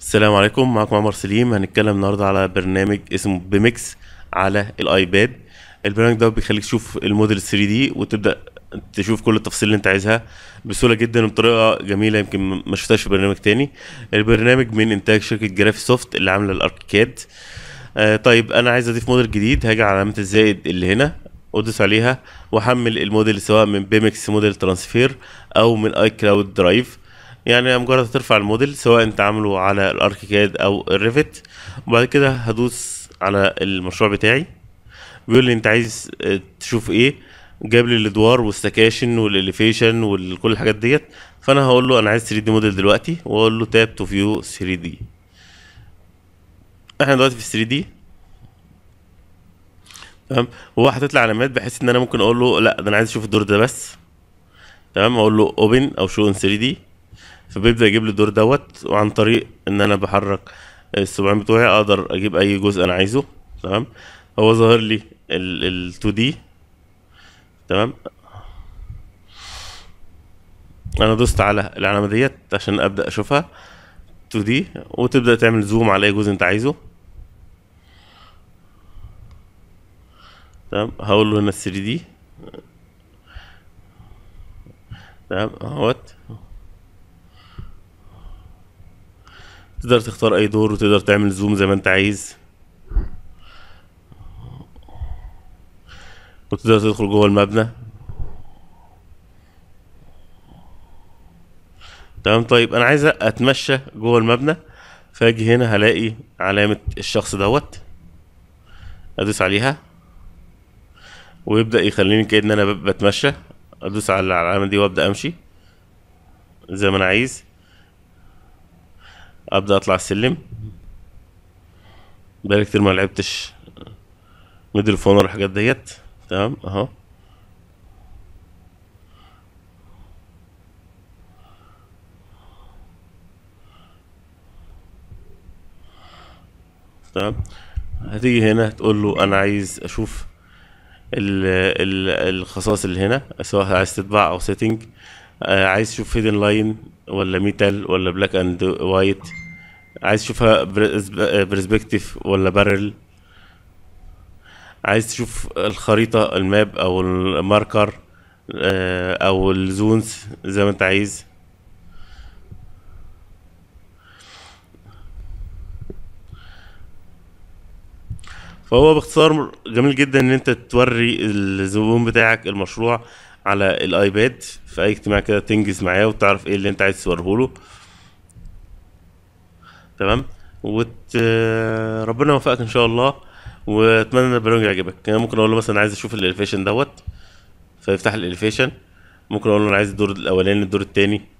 السلام عليكم معكم عمر سليم هنتكلم النهارده على برنامج اسمه بميكس على الايباد البرنامج ده بيخليك تشوف الموديل 3 دي وتبدا تشوف كل التفاصيل اللي انت عايزها بسهوله جدا وبطريقه جميله يمكن ما شفتهاش في برنامج تاني البرنامج من انتاج شركه جرافي سوفت اللي عامله الاركيكاد آه طيب انا عايز اضيف موديل جديد هاجي على علامه الزائد اللي هنا وادوس عليها واحمل الموديل سواء من بيمكس موديل ترانسفير او من اي كلاود درايف يعني مجرد هترفع الموديل سواء انت عامله على الاركيكاد او الريفت وبعد كده هدوس على المشروع بتاعي بيقول لي انت عايز آه، تشوف ايه جاب لي الادوار والسكاشن والاليفيشن وكل الحاجات ديت فانا هقول له انا عايز 3 دي موديل دلوقتي واقول له تاب تو فيو 3 دي احنا دلوقتي في 3 دي تمام هو هتطلع علامات بحيث ان انا ممكن اقول له لا ده انا عايز اشوف الدور ده بس تمام اقول له اوبن او شو ان 3 دي فبيبدا يجيب لي الدور دوت وعن طريق ان انا بحرك السبعين بتوعي اقدر اجيب اي جزء انا عايزه تمام هو ظاهر لي ال 2 دي تمام انا دوست على العلامه ديت عشان ابدا اشوفها 2 دي وتبدا تعمل زوم على اي جزء انت عايزه تمام هقول له هنا 3 دي تمام اهوت تقدر تختار اي دور وتقدر تعمل زوم زي ما انت عايز وتقدر تدخل جوه المبنى تمام طيب انا عايز اتمشى جوه المبنى فاجي هنا هلاقي علامة الشخص دوت ادوس عليها ويبدأ يخليني كأن انا بتمشى ادوس على العلامة دي وابدأ امشي زي ما انا عايز ابدا اطلع السلم بقالي كتير ما لعبتش ميدل فون والحاجات ديت تمام اهو تمام هتيجي هنا تقول له انا عايز اشوف ال ال الخصائص اللي هنا سواء عايز تتباع او سيتنج آه، عايز تشوف هيدن لاين ولا ميتال ولا بلاك اند وايت عايز تشوفها برسبكتيف آه، ولا بارل عايز تشوف الخريطة الماب او الماركر آه، او الزونز زي ما انت عايز فهو باختصار جميل جدا ان انت توري الزبون بتاعك المشروع على الايباد في اي اجتماع كده تنجز معاه وتعرف ايه اللي انت عايز توريه له تمام وت... ربنا يوفقك ان شاء الله واتمنى ان البرنامج يعجبك انا ممكن اقول له مثلا عايز اشوف الالفيشن دوت فيفتح الالفيشن ممكن اقول له انا عايز الدور الاولاني الدور التاني